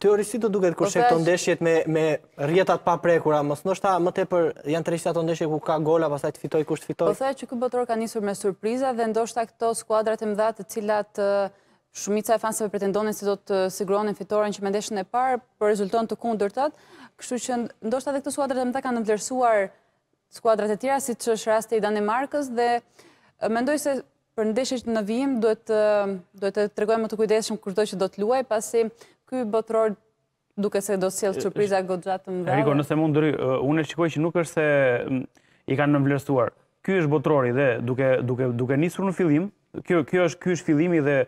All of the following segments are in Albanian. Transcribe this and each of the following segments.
Teorisit të duket kur këtë po të ndeshjet me rjetat pa prekura, mos nështë ta më te për janë të rejtë të ndeshje ku ka gola, pasaj të fitoj, kusht fitoj? Po thaj që këtë botëror ka njësur me surpriza dhe ndoshta këto skuadrat e mdhatë cilat shumica e fansëve pretendone se do të sigronin fitoren që me ndeshën e parë për po rezulton të kundër tëtë, kështu që ndoshta dhe këto skuadrat e mdhatë kanë vlerësuar skuadrat e tjera si është rast i dhe mendoj se për ndeshje që në vijim duhet të regojmë të kujdeshëm kërdoj që do të luaj, pasi ky botror duke se do sjellë surpriza goxha të mëdha. Rico, nëse mund dëri, unë shikoj që nuk është se i kanë nënvlerësuar. Ky është botrori dhe duke duke duke nisur në fillim, kjo kjo është ky është fillimi dhe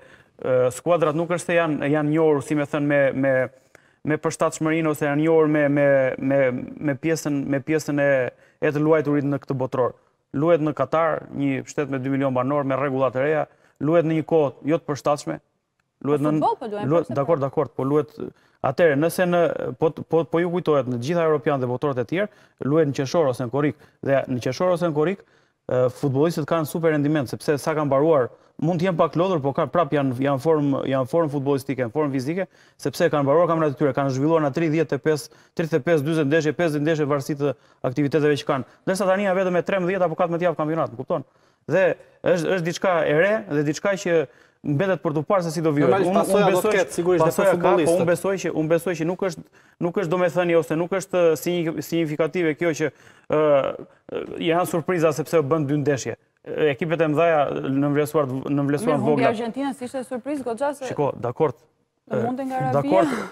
skuadrat nuk është se janë janë njohur si më thën me me me përshtatshmërinë ose janë njohur me me me me pjesën me pjesën e e të luajturit në këtë botror. Luhet në Katar, një shtet me 2 milion banor me rregulla të reja, luhet në një kohë jo të përshtatshme, luhet në po luhet dakord po dakord po? po luhet atëherë nëse në po po, po ju kujtohet në gjitha europian dhe votorët e tjerë luhet në qeshor ose në korrik dhe në qeshor ose në korrik futbollistët kanë super rendiment sepse sa kanë mbaruar mund të jenë pak lodhur por kanë prap janë janë form janë form futbollistike në form fizike sepse kanë mbaruar kamrat e tyre kanë zhvilluar në 35 35 40 ndeshje 50 ndeshje varësi të aktiviteteve që kanë ndërsa tani janë vetëm me 13 apo 14 javë kampionat kupton Dhe është është diçka e re dhe diçka që mbetet për të parë se si do vijë. Unë un besoj ket, sigurisht dhe pasoja ka, po unë besoj që unë besoj që nuk është nuk është domethënë ose nuk është signifikative kjo që ë uh, janë surpriza sepse u bën dy ndeshje. Ekipet e mëdha në vlerësuar në vlerësuar vogla. Në Argentinë si ishte surprizë goxha se Shiko, dakord. Do mundë nga Arabia. Dakord,